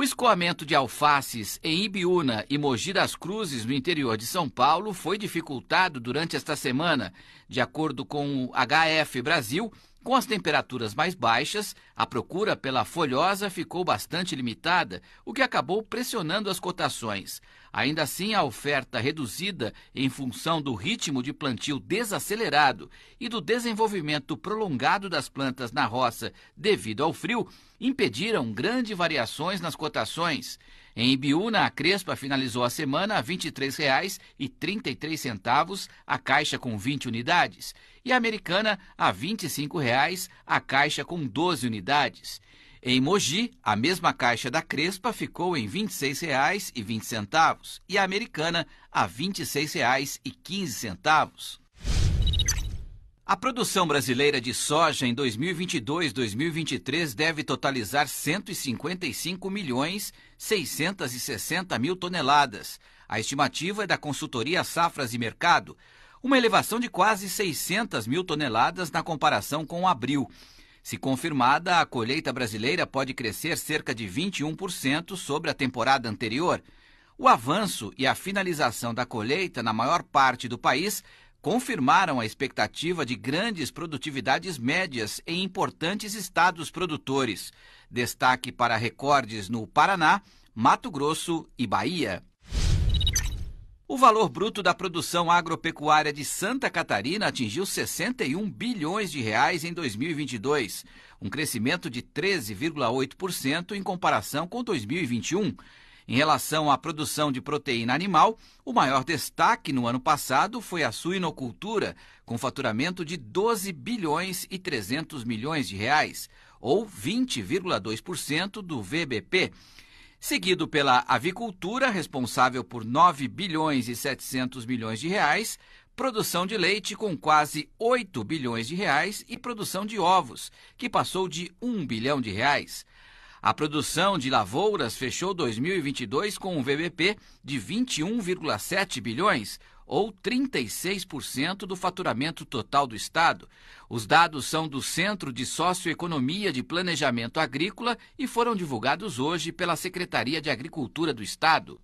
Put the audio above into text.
O escoamento de alfaces em Ibiúna e Mogi das Cruzes, no interior de São Paulo, foi dificultado durante esta semana, de acordo com o HF Brasil. Com as temperaturas mais baixas, a procura pela folhosa ficou bastante limitada, o que acabou pressionando as cotações. Ainda assim, a oferta reduzida em função do ritmo de plantio desacelerado e do desenvolvimento prolongado das plantas na roça devido ao frio impediram grandes variações nas cotações. Em Ibiúna, a Crespa finalizou a semana a R$ 23,33 a caixa com 20 unidades e a Americana a R$ 25,00 a caixa com 12 unidades. Em Mogi, a mesma caixa da Crespa ficou em R$ 26,20 e a Americana a R$ 26,15. A produção brasileira de soja em 2022-2023 deve totalizar 155 milhões 660 mil toneladas. A estimativa é da consultoria Safras e Mercado, uma elevação de quase 600 mil toneladas na comparação com abril. Se confirmada, a colheita brasileira pode crescer cerca de 21% sobre a temporada anterior. O avanço e a finalização da colheita na maior parte do país confirmaram a expectativa de grandes produtividades médias em importantes estados produtores. Destaque para recordes no Paraná, Mato Grosso e Bahia. O valor bruto da produção agropecuária de Santa Catarina atingiu 61 bilhões de reais em 2022, um crescimento de 13,8% em comparação com 2021. Em relação à produção de proteína animal, o maior destaque no ano passado foi a suinocultura, com faturamento de 12 bilhões e 300 milhões de reais, ou 20,2% do VBP seguido pela avicultura, responsável por 9 bilhões e 700 milhões de reais, produção de leite com quase 8 bilhões de reais e produção de ovos, que passou de 1 bilhão de reais. A produção de lavouras fechou 2022 com um VBP de 21,7 bilhões, ou 36% do faturamento total do Estado. Os dados são do Centro de Socioeconomia de Planejamento Agrícola e foram divulgados hoje pela Secretaria de Agricultura do Estado.